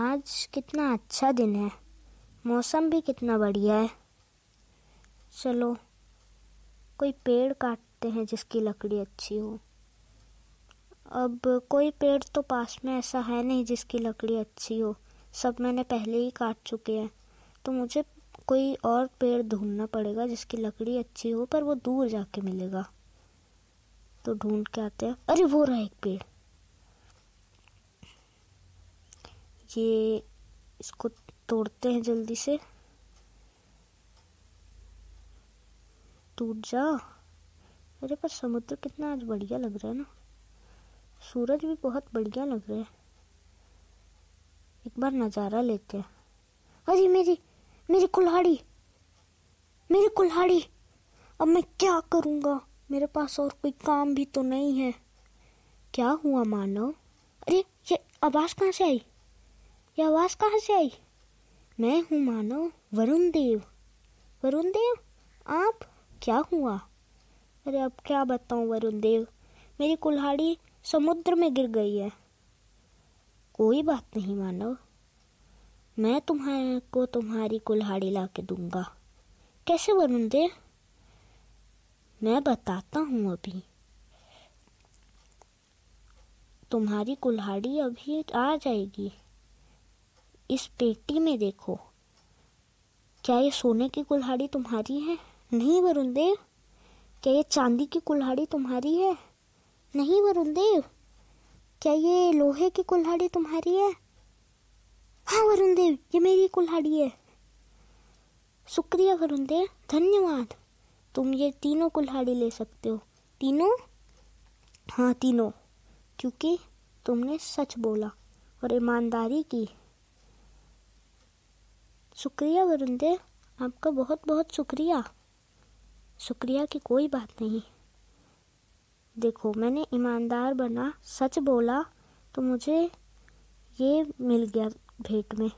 आज कितना अच्छा दिन है मौसम भी कितना बढ़िया है चलो कोई पेड़ काटते हैं जिसकी लकड़ी अच्छी हो अब कोई पेड़ तो पास में ऐसा है नहीं जिसकी लकड़ी अच्छी हो सब मैंने पहले ही काट चुके हैं तो मुझे कोई और पेड़ ढूंढना पड़ेगा जिसकी लकड़ी अच्छी हो पर वो दूर जाके मिलेगा तो ढूंढ के आते हैं अरे वो रहा एक पेड़ ये इसको तोड़ते हैं जल्दी से टूट जा अरे पर समुद्र कितना आज बढ़िया लग रहा है ना सूरज भी बहुत बढ़िया लग रहा है एक बार नज़ारा लेते हैं अरे मेरी मेरी कुल्हाड़ी मेरी कुल्हाड़ी अब मैं क्या करूँगा मेरे पास और कोई काम भी तो नहीं है क्या हुआ मानव अरे ये आवाज़ कहाँ से आई ये आवाज़ कहाँ से आई मैं हूँ मानो वरुण देव वरुण देव आप क्या हुआ अरे अब क्या बताऊँ वरुण देव मेरी कुल्हाड़ी समुद्र में गिर गई है कोई बात नहीं मानो मैं तुम्हारे को तुम्हारी कुल्हाड़ी ला के दूंगा कैसे वरुण देव मैं बताता हूँ अभी तुम्हारी कुल्हाड़ी अभी आ जाएगी इस पेटी में देखो क्या ये सोने की कुल्हाड़ी तुम्हारी है नहीं वरुण देव क्या ये चांदी की कुल्हाड़ी तुम्हारी है नहीं वरुण देव क्या ये लोहे की कुल्हाड़ी तुम्हारी है हाँ वरुण देव ये मेरी कुल्हाड़ी है शुक्रिया वरुण देव धन्यवाद तुम ये तीनों कुल्हाड़ी ले सकते हो तीनों हाँ तीनों क्योंकि तुमने सच बोला और ईमानदारी की शुक्रिया वरुण देव आपका बहुत बहुत शुक्रिया शुक्रिया की कोई बात नहीं देखो मैंने ईमानदार बना सच बोला तो मुझे ये मिल गया भेंट में